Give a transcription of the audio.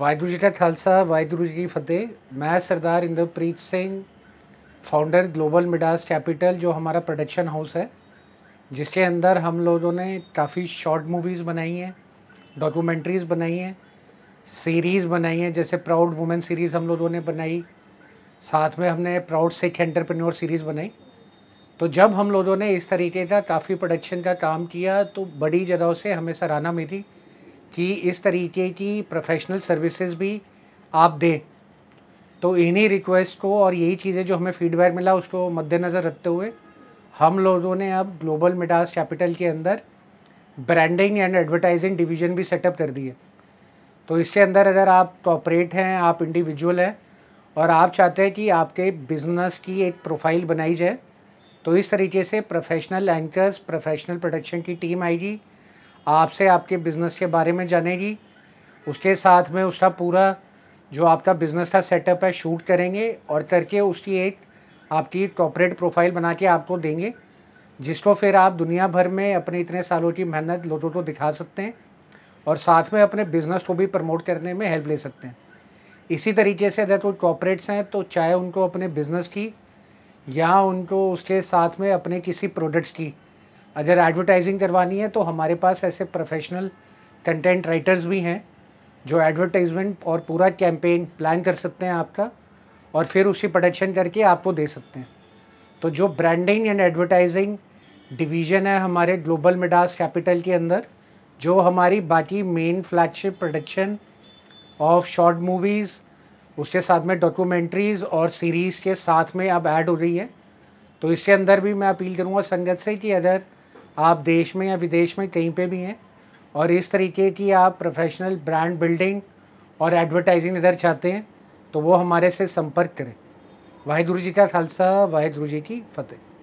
ਵਾਹਿਗੁਰੂ जी का खालसा वाहगुरू जी की फ़तेह मैं सरदार Inderpreet Singh founder global Midas capital जो हमारा प्रोडक्शन हाउस है जिसके अंदर हम लोगों ने काफ़ी शॉर्ट मूवीज़ बनाई हैं डॉक्यूमेंट्रीज़ बनाई हैं सीरीज़ बनाई हैं जैसे प्राउड वुमेन सीरीज़ हम लोगों ने बनाई साथ में हमने प्राउड सिख एंटरप्रेन्योर सीरीज़ बनाई तो जब हम लोगों ने इस तरीके का काफ़ी प्रोडक्शन का काम किया तो बड़ी जगहों से हमें सराहना मिली कि इस तरीके की प्रोफेशनल सर्विसेज भी आप दें तो इन्हीं रिक्वेस्ट को और यही चीज़ें जो हमें फीडबैक मिला उसको मद्देनज़र रखते हुए हम लोगों ने अब ग्लोबल मिडास कैपिटल के अंदर ब्रांडिंग एंड एडवर्टाइजिंग डिवीजन भी सेटअप कर दिए तो इसके अंदर अगर आप कॉपरेट हैं आप इंडिविजुअल हैं और आप चाहते हैं कि आपके बिजनेस की एक प्रोफाइल बनाई जाए तो इस तरीके से प्रोफेशनल एंकर्स प्रोफेशनल प्रोडक्शन की टीम आएगी आपसे आपके बिज़नेस के बारे में जानेगी उसके साथ में उसका पूरा जो आपका बिज़नेस का सेटअप है शूट करेंगे और करके उसकी एक आपकी कॉपरेट प्रोफाइल बना के आपको देंगे जिसको फिर आप दुनिया भर में अपने इतने सालों की मेहनत लोगों को दिखा सकते हैं और साथ में अपने बिज़नेस को भी प्रमोट करने में हेल्प ले सकते हैं इसी तरीके से अगर कोई कॉपरेट्स हैं तो चाहे उनको अपने बिज़नेस की या उनको उसके साथ में अपने किसी प्रोडक्ट्स की अगर एडवर्टाइजिंग करवानी है तो हमारे पास ऐसे प्रोफेशनल कंटेंट राइटर्स भी हैं जो एडवर्टाइजमेंट और पूरा कैंपेन प्लान कर सकते हैं आपका और फिर उसी प्रोडक्शन करके आपको दे सकते हैं तो जो ब्रांडिंग एंड एडवर्टाइजिंग डिवीज़न है हमारे ग्लोबल मिडास कैपिटल के अंदर जो हमारी बाकी main flagship production of short movies उसके साथ में डॉक्यूमेंट्रीज़ और सीरीज़ के साथ में अब ऐड हो रही है तो इसके अंदर भी मैं अपील करूँगा संगत से कि अगर आप देश में या विदेश में कहीं पे भी हैं और इस तरीके की आप प्रोफेशनल ब्रांड बिल्डिंग और एडवर्टाइजिंग इधर चाहते हैं तो वो हमारे से संपर्क करें वाहिगुरु जी का खालसा वाहिगुरु जी की फतेह